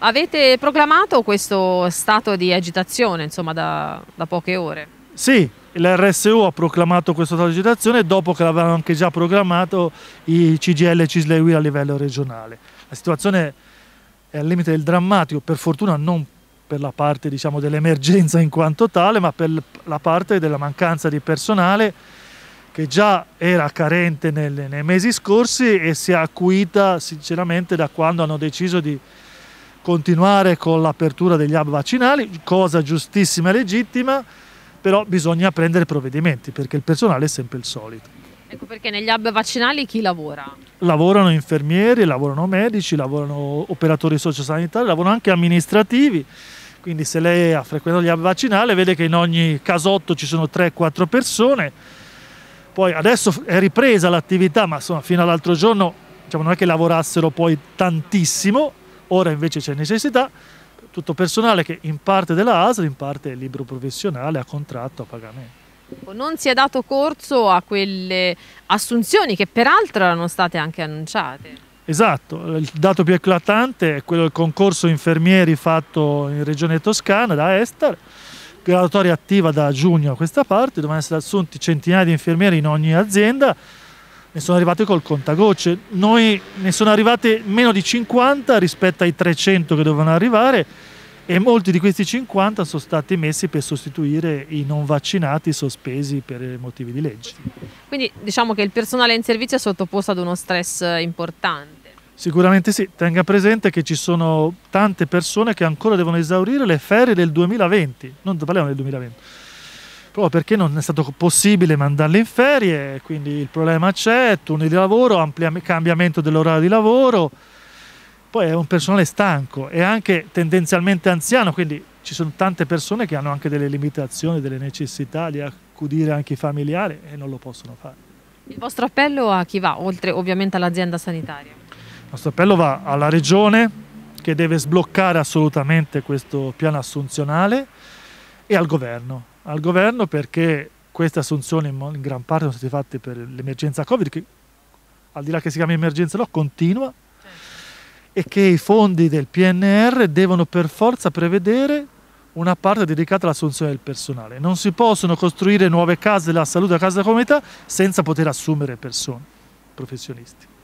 Avete proclamato questo stato di agitazione insomma, da, da poche ore? Sì, l'RSU ha proclamato questo stato di agitazione dopo che l'avevano anche già proclamato i CGL e Cisle a livello regionale. La situazione è al limite del drammatico, per fortuna non per la parte diciamo, dell'emergenza in quanto tale, ma per la parte della mancanza di personale che già era carente nel, nei mesi scorsi e si è acuita sinceramente da quando hanno deciso di continuare con l'apertura degli hub vaccinali, cosa giustissima e legittima, però bisogna prendere provvedimenti perché il personale è sempre il solito. Ecco perché negli hub vaccinali chi lavora? Lavorano infermieri, lavorano medici, lavorano operatori sociosanitari, lavorano anche amministrativi. Quindi se lei ha frequentato gli hub vaccinali vede che in ogni casotto ci sono 3-4 persone. Poi adesso è ripresa l'attività, ma insomma fino all'altro giorno diciamo, non è che lavorassero poi tantissimo, ora invece c'è necessità, tutto personale che in parte della ASL, in parte è libero professionale, a contratto, a pagamento. Non si è dato corso a quelle assunzioni che peraltro erano state anche annunciate. Esatto, il dato più eclatante è quello del concorso infermieri fatto in regione toscana da Estar, graduatoria attiva da giugno a questa parte, dovevano essere assunti centinaia di infermieri in ogni azienda, ne sono arrivate col contagocce. Noi ne sono arrivate meno di 50 rispetto ai 300 che dovevano arrivare e molti di questi 50 sono stati messi per sostituire i non vaccinati sospesi per motivi di legge. Quindi diciamo che il personale in servizio è sottoposto ad uno stress importante. Sicuramente sì, tenga presente che ci sono tante persone che ancora devono esaurire le ferie del 2020, non parliamo del 2020 proprio ecco, perché non è stato possibile mandarli in ferie, quindi il problema c'è, turni di lavoro, cambiamento dell'orario di lavoro, poi è un personale stanco e anche tendenzialmente anziano, quindi ci sono tante persone che hanno anche delle limitazioni, delle necessità di accudire anche i familiari e non lo possono fare. Il vostro appello a chi va, oltre ovviamente all'azienda sanitaria? Il nostro appello va alla Regione che deve sbloccare assolutamente questo piano assunzionale e al Governo al governo perché queste assunzioni in gran parte sono state fatte per l'emergenza Covid, che al di là che si chiami emergenza no, continua, e che i fondi del PNR devono per forza prevedere una parte dedicata all'assunzione del personale. Non si possono costruire nuove case della salute a casa della comunità senza poter assumere persone, professionisti.